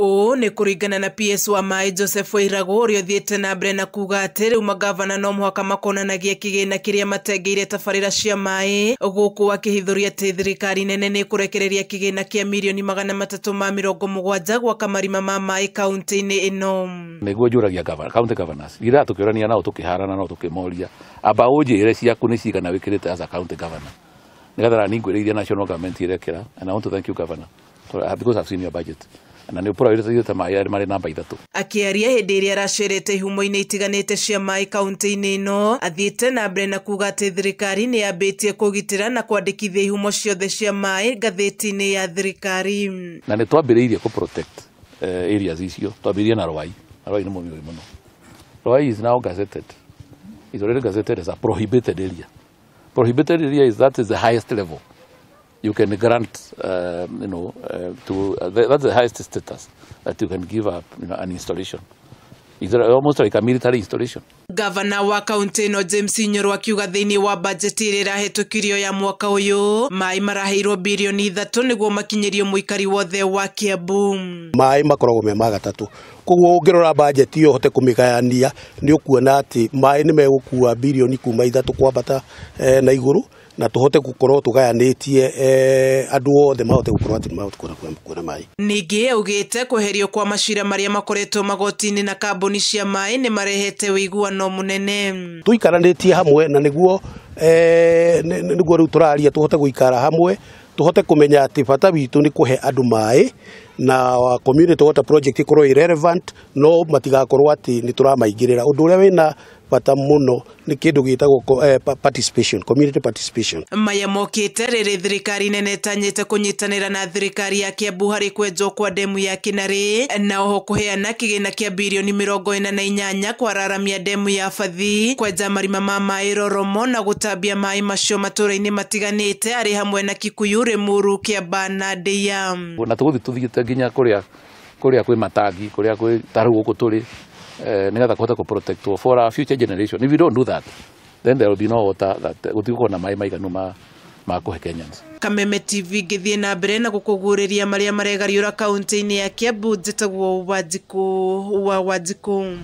ũũ nĩ kũringana na PS wa mai Joseph Wairagũ ũrĩa ũthiĩte na mbere na kuuga atĩ rĩu magavana no mũhaka makonanagia kĩgĩna kĩrĩa matengeire tabarĩra cia maĩ gũkũ akĩhithũria atĩ thirikari nene nĩ kũrekereria kĩgĩna kĩa mirioni magana matatũ ma mĩrongo mũgwanja gwaka marima ma maĩ kaunti-inĩ ĩno nĩguo njũragia county governors ira tũkĩorania nao tũkĩharana no tũkĩmoria amba ũnjĩre ciaku nĩ cigana wĩkĩrĩte as a county governor nĩgetha ningwĩrĩirie national government irekĩra and i want to thank you governor because i've seen your budget na nä å pora wä rä ta maä marä namba ithatå akä aria hä ndä ä rä a aracerete ihumo-inä itiganä te cia maä kauntä-inä ä no athiä te na mbere na kuuga atä thirikari nä yambä tie kå gitä ra na kwandĩkithia ihumo ciothe cia maä ngathäti-inä ya thirikari na nä twambä rä irie eh, areas icio twambä irie na rwai rwai nä må miå må no rwai is now gazetted is already gazetted as a prohibited area prohibited area is that is the highest level you can grant, uh, you know, uh, to uh, that's the highest status that you can give up, you know, an installation. It's almost like a military installation. Gavana wa kaunti ĩno James Nyoro akiuga thĩinĩ wa bajeti ĩrĩa ĩrahetũkirio ya mwaka ũyũ maĩ maraheirwo birioni ithatũ nĩguo makinyĩrio mũikari wothe wa Kiambu. Maĩ makoragwo me ma gatatũ koguo ũngĩrora bajeti ĩyo hote kũmĩgayania nĩ ũkuona atĩ maĩ nĩ megũkuua birioni kuma ithatũ kwambata eh, na igũrũ na tuhote gukorwo tugayanitie eh, andu othe mahote gukorwo ati mahote kuona mai ningi ugite kuherio kwa macira maria makoretwo magotini na kaboni cia mai ni marehete wiguano munene tuikaranitie hamwe na niguo eh, niguo riu turaria tuhote guikara hamwe tuhote kumenya ati bata witu ni kuhe andu mai na wa community water project ikorwo irrelevant no matigakorwo ati ni turamaingirira undu uria wina bata muno nä kä eh, participation community participation maya mokite rä thirikari nene ĩtanyĩte kũnyitanĩra na thirikari ya Kiambu harĩ kwenjwo kwa demu ya Kinarĩ na oho kũheana na kĩa birioni mĩrongo ĩna na inyanya kwararamia demu ya fadhi kwenja marima ma maĩ Roromo na gũtambia maĩ macio matũra ini matiganĩte arĩ hamwe na Kikuyu, Limuru, Kiamba na Ndeia na tuguthi tũthiĩte nginya kuria kuria kwĩ matangi kuria kwĩ taru gũkũ eh, nä getha kå hota kå for our future generation if we don't do that then there will be no water that eh, gå tigå na maä maiganu ma makuhe Kenyans. Kameme TV githie na mbere na gukuguriria maria maregariura kaunti-ini ya Kiambu njitagwo Wanjiku wa Wanjiku